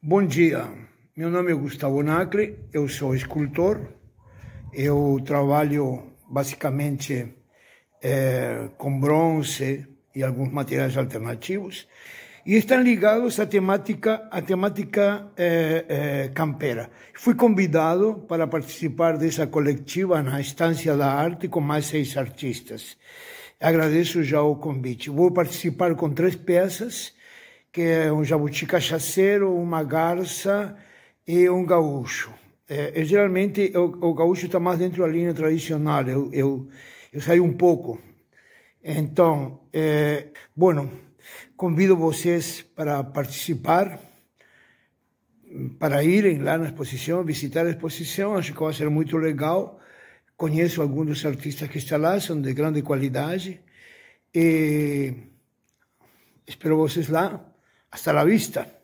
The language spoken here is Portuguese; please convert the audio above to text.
Bom dia, meu nome é Gustavo Nacre, eu sou escultor, eu trabalho basicamente é, com bronze e alguns materiais alternativos e estão ligados à temática, à temática é, é, Fui convidado para participar dessa coletiva na Estância da Arte com mais seis artistas. Agradeço já o convite. Vou participar com três peças que é um jabuti cachaceiro, uma garça e um gaúcho. É, eu, é, geralmente o, o gaúcho está mais dentro da linha tradicional, eu, eu, eu saio um pouco. Então, é, bueno, convido vocês para participar, para irem lá na exposição, visitar a exposição, acho que vai ser muito legal. Conheço alguns dos artistas que estão lá, são de grande qualidade. E espero vocês lá. Hasta la vista.